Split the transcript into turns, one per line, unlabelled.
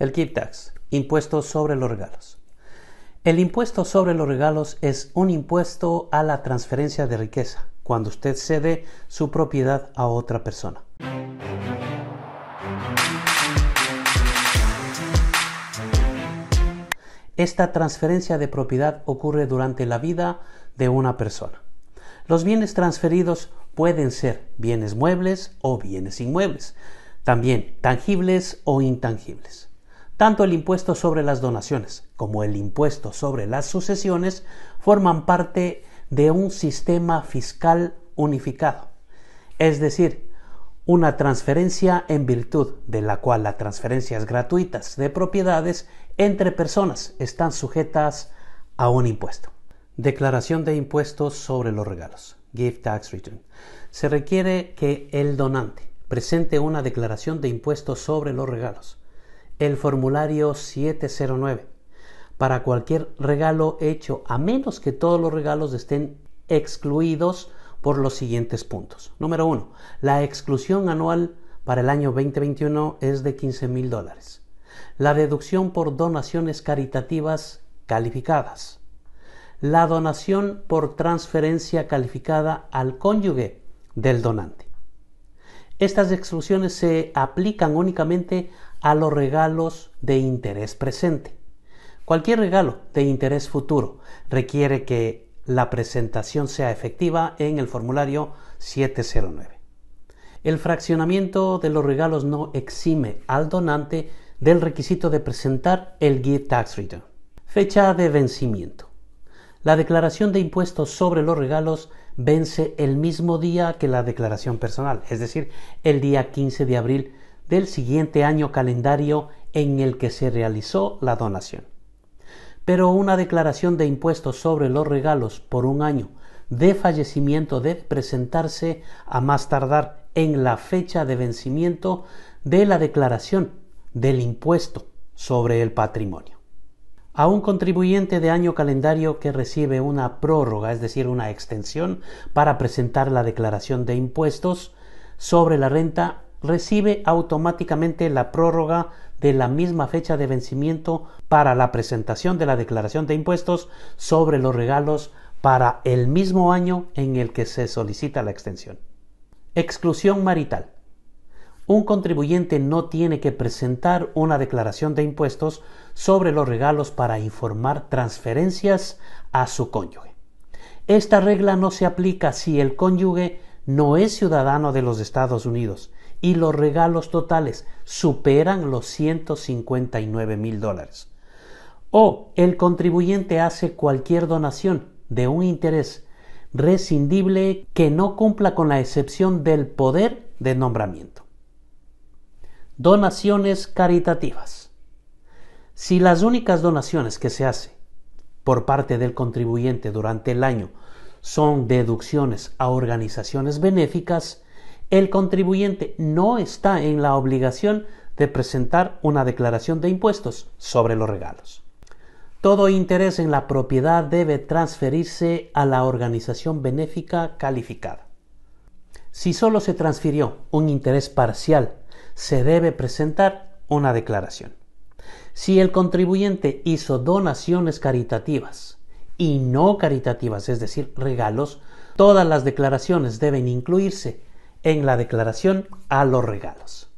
El gift tax, impuesto sobre los regalos. El impuesto sobre los regalos es un impuesto a la transferencia de riqueza, cuando usted cede su propiedad a otra persona. Esta transferencia de propiedad ocurre durante la vida de una persona. Los bienes transferidos pueden ser bienes muebles o bienes inmuebles, también tangibles o intangibles. Tanto el impuesto sobre las donaciones como el impuesto sobre las sucesiones forman parte de un sistema fiscal unificado, es decir, una transferencia en virtud de la cual las transferencias gratuitas de propiedades entre personas están sujetas a un impuesto. Declaración de impuestos sobre los regalos. Gift Tax Return. Se requiere que el donante presente una declaración de impuestos sobre los regalos el formulario 709 para cualquier regalo hecho, a menos que todos los regalos estén excluidos por los siguientes puntos. Número 1. La exclusión anual para el año 2021 es de 15 mil dólares. La deducción por donaciones caritativas calificadas. La donación por transferencia calificada al cónyuge del donante. Estas exclusiones se aplican únicamente a los regalos de interés presente. Cualquier regalo de interés futuro requiere que la presentación sea efectiva en el formulario 709. El fraccionamiento de los regalos no exime al donante del requisito de presentar el Gift Tax Return. Fecha de vencimiento. La declaración de impuestos sobre los regalos vence el mismo día que la declaración personal, es decir, el día 15 de abril del siguiente año calendario en el que se realizó la donación. Pero una declaración de impuestos sobre los regalos por un año de fallecimiento debe presentarse a más tardar en la fecha de vencimiento de la declaración del impuesto sobre el patrimonio a un contribuyente de año calendario que recibe una prórroga, es decir, una extensión, para presentar la declaración de impuestos sobre la renta, recibe automáticamente la prórroga de la misma fecha de vencimiento para la presentación de la declaración de impuestos sobre los regalos para el mismo año en el que se solicita la extensión. Exclusión marital un contribuyente no tiene que presentar una declaración de impuestos sobre los regalos para informar transferencias a su cónyuge. Esta regla no se aplica si el cónyuge no es ciudadano de los Estados Unidos y los regalos totales superan los 159 mil dólares. O el contribuyente hace cualquier donación de un interés rescindible que no cumpla con la excepción del poder de nombramiento. Donaciones caritativas. Si las únicas donaciones que se hace por parte del contribuyente durante el año son deducciones a organizaciones benéficas, el contribuyente no está en la obligación de presentar una declaración de impuestos sobre los regalos. Todo interés en la propiedad debe transferirse a la organización benéfica calificada. Si solo se transfirió un interés parcial se debe presentar una declaración. Si el contribuyente hizo donaciones caritativas y no caritativas, es decir, regalos, todas las declaraciones deben incluirse en la declaración a los regalos.